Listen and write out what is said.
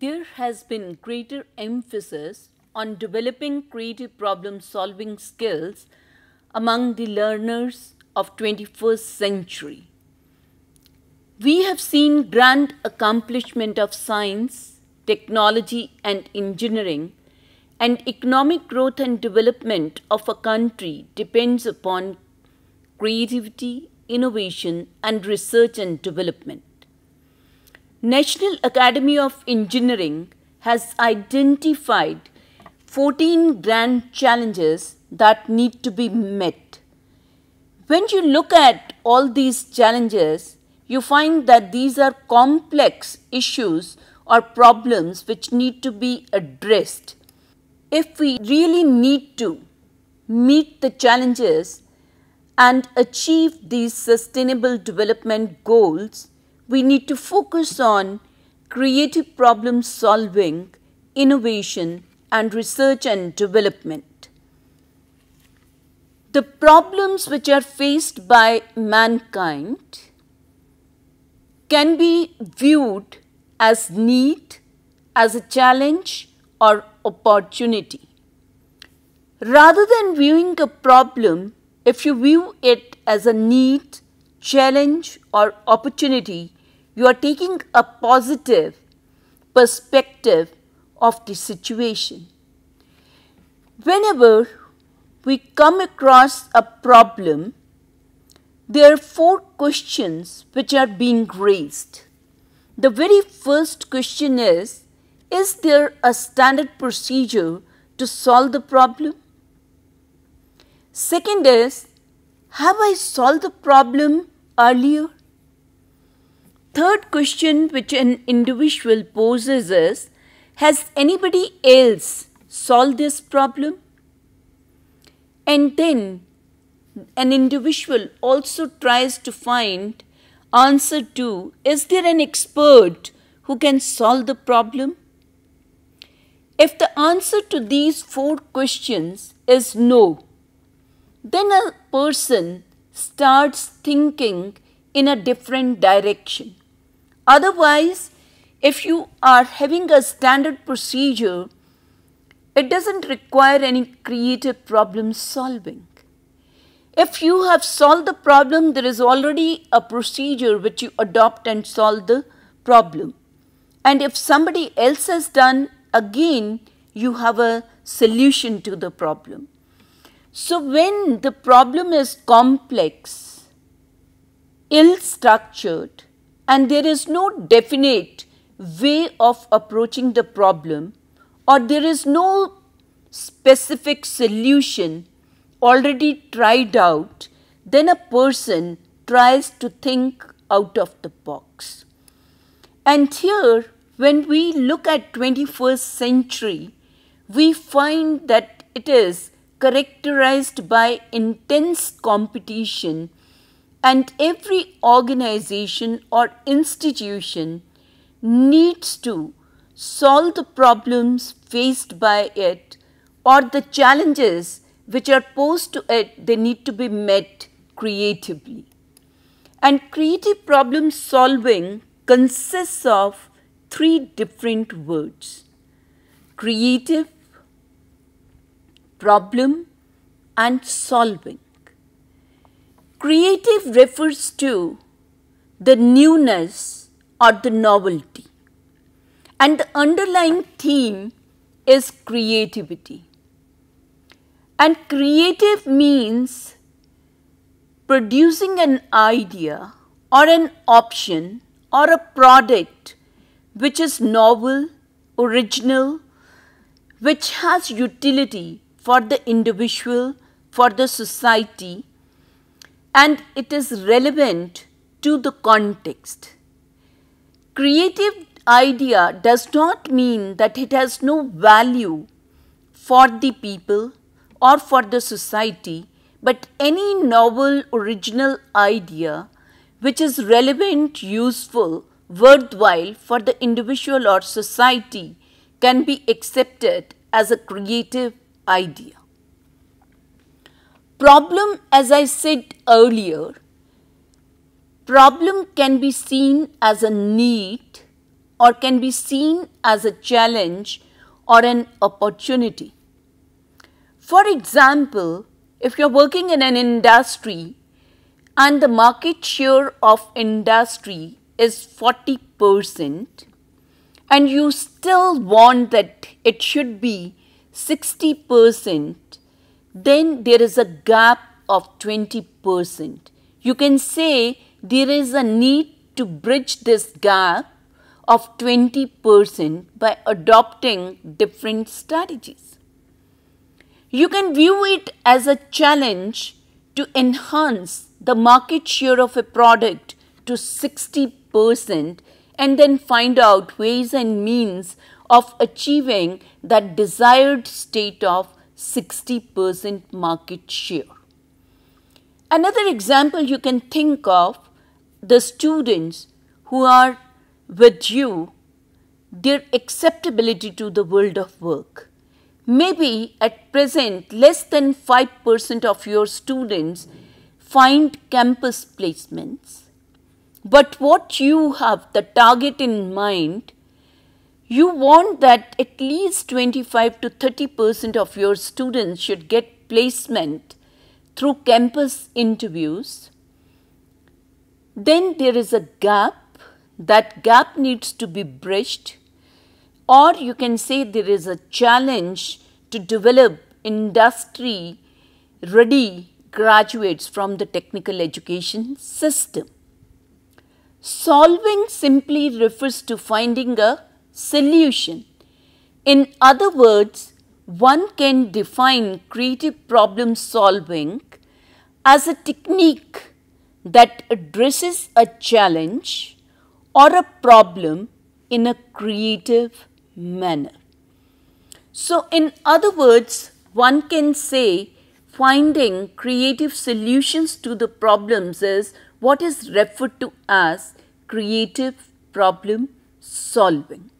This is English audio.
there has been greater emphasis on developing creative problem solving skills among the learners of 21st century. We have seen grand accomplishment of science, technology and engineering and economic growth and development of a country depends upon creativity, innovation and research and development. National Academy of Engineering has identified 14 grand challenges that need to be met. When you look at all these challenges, you find that these are complex issues or problems which need to be addressed. If we really need to meet the challenges and achieve these sustainable development goals, we need to focus on creative problem solving, innovation, and research and development. The problems which are faced by mankind can be viewed as need, as a challenge or opportunity. Rather than viewing a problem, if you view it as a need, challenge or opportunity, you are taking a positive perspective of the situation. Whenever we come across a problem, there are four questions which are being raised. The very first question is Is there a standard procedure to solve the problem? Second is Have I solved the problem earlier? third question which an individual poses is Has anybody else solved this problem? And then an individual also tries to find answer to Is there an expert who can solve the problem? If the answer to these four questions is no, then a person starts thinking in a different direction. Otherwise, if you are having a standard procedure, it does not require any creative problem solving. If you have solved the problem, there is already a procedure which you adopt and solve the problem. And if somebody else has done, again, you have a solution to the problem. So, when the problem is complex, ill structured, and there is no definite way of approaching the problem or there is no specific solution already tried out, then a person tries to think out of the box. And here, when we look at 21st century, we find that it is characterized by intense competition and every organization or institution needs to solve the problems faced by it or the challenges which are posed to it, they need to be met creatively. And creative problem solving consists of three different words creative, problem, and solving. Creative refers to the newness or the novelty. And the underlying theme is creativity. And creative means producing an idea or an option or a product which is novel, original, which has utility for the individual, for the society, and it is relevant to the context. Creative idea does not mean that it has no value for the people or for the society, but any novel original idea which is relevant, useful, worthwhile for the individual or society can be accepted as a creative idea. Problem as I said earlier, problem can be seen as a need or can be seen as a challenge or an opportunity. For example, if you're working in an industry and the market share of industry is 40% and you still want that it should be 60% then there is a gap of 20%. You can say there is a need to bridge this gap of 20% by adopting different strategies. You can view it as a challenge to enhance the market share of a product to 60% and then find out ways and means of achieving that desired state of 60% market share. Another example you can think of the students who are with you, their acceptability to the world of work. Maybe at present, less than 5% of your students find campus placements. But what you have, the target in mind, you want that at least 25 to 30 percent of your students should get placement through campus interviews. Then there is a gap, that gap needs to be bridged, or you can say there is a challenge to develop industry ready graduates from the technical education system. Solving simply refers to finding a solution. In other words, one can define creative problem solving as a technique that addresses a challenge or a problem in a creative manner. So, in other words, one can say finding creative solutions to the problems is what is referred to as creative problem solving.